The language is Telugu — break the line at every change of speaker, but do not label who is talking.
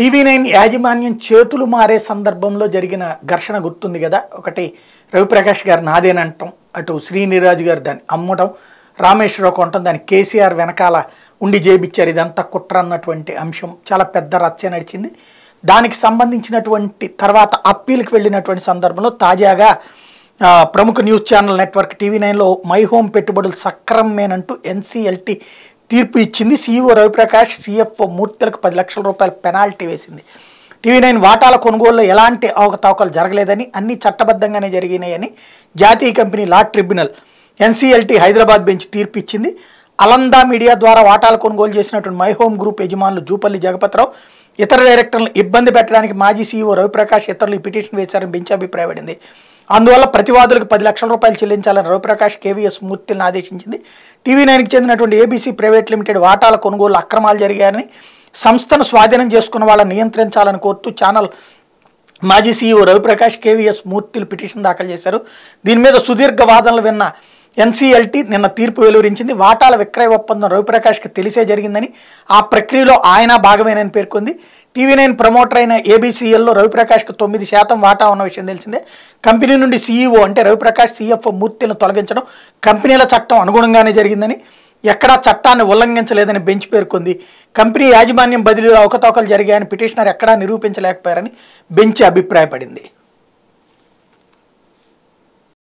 టీవీ నైన్ యాజమాన్యం చేతులు మారే సందర్భంలో జరిగిన ఘర్షణ గుర్తుంది కదా ఒకటి రవిప్రకాష్ గారు నాదేనంటాం అటు శ్రీనిరాజు గారు దాన్ని అమ్మటం రామేశ్వరరావు కొనటం దాన్ని కేసీఆర్ వెనకాల ఉండి చేయించారు ఇదంతా కుట్ర అన్నటువంటి అంశం చాలా పెద్ద రచ్చ నడిచింది దానికి సంబంధించినటువంటి తర్వాత అప్పీల్కి వెళ్ళినటువంటి సందర్భంలో తాజాగా ప్రముఖ న్యూస్ ఛానల్ నెట్వర్క్ టీవీ నైన్లో మై హోమ్ పెట్టుబడులు సక్రమేనంటూ ఎన్సీఎల్టీ తీర్పు ఇచ్చింది సీఈఓ రవిప్రకాష్ సీఎఫ్ఓ మూర్తులకు పది లక్షల రూపాయల పెనాల్టీ వేసింది టీవీ నైన్ వాటాల కొనుగోలులో ఎలాంటి అవకతవకలు జరగలేదని అన్ని చట్టబద్ధంగానే జరిగినాయని జాతీయ company law tribunal NCLT Hyderabad bench తీర్పు ఇచ్చింది అలందా మీడియా ద్వారా వాటాలు కొనుగోలు చేసినటువంటి మై హోమ్ గ్రూప్ యజమానులు జూపల్లి జగపతిరావు ఇతర డైరెక్టర్లను ఇబ్బంది పెట్టడానికి మాజీ సీఈఓ రవిప్రకాష్ ఇతరులు ఈ పిటిషన్ వేశారని బెంచ్ అభిప్రాయపడింది అందువల్ల ప్రతివాదులకు పది లక్షల రూపాయలు చెల్లించాలని రవిప్రకాష్ కేవీఎస్ మూర్తులను ఆదేశించింది టీవీ నైన్కి చెందినటువంటి ఏబీసీ ప్రైవేట్ లిమిటెడ్ వాటాల కొనుగోలు అక్రమాలు జరిగాయని సంస్థను స్వాధీనం చేసుకున్న వాళ్ళని నియంత్రించాలని కోరుతూ ఛానల్ మాజీ సీఈఓ రవిప్రకాష్ కేవీఎస్ మూర్తులు పిటిషన్ దాఖలు చేశారు దీని మీద సుదీర్ఘ వాదనలు విన్న ఎన్సీఎల్టీ నిన్న తీర్పు వెలువరించింది వాటాల విక్రయ ఒప్పందం రవిప్రకాష్కి తెలిసే జరిగిందని ఆ ప్రక్రియలో ఆయన భాగమేనని పేర్కొంది టీవీ నైన్ ప్రమోటర్ అయిన ఏబీసీఎల్లో రవిప్రకాష్కి తొమ్మిది శాతం వాటా ఉన్న విషయం తెలిసిందే కంపెనీ నుండి సీఈఓ అంటే రవిప్రకాష్ సీఎఫ్ఓ మూర్తిని తొలగించడం కంపెనీల చట్టం అనుగుణంగానే జరిగిందని ఎక్కడా చట్టాన్ని ఉల్లంఘించలేదని బెంచ్ పేర్కొంది కంపెనీ యాజమాన్యం బదిలీలో అవకతవకలు జరిగాయని పిటిషనర్ ఎక్కడా నిరూపించలేకపోయారని బెంచ్ అభిప్రాయపడింది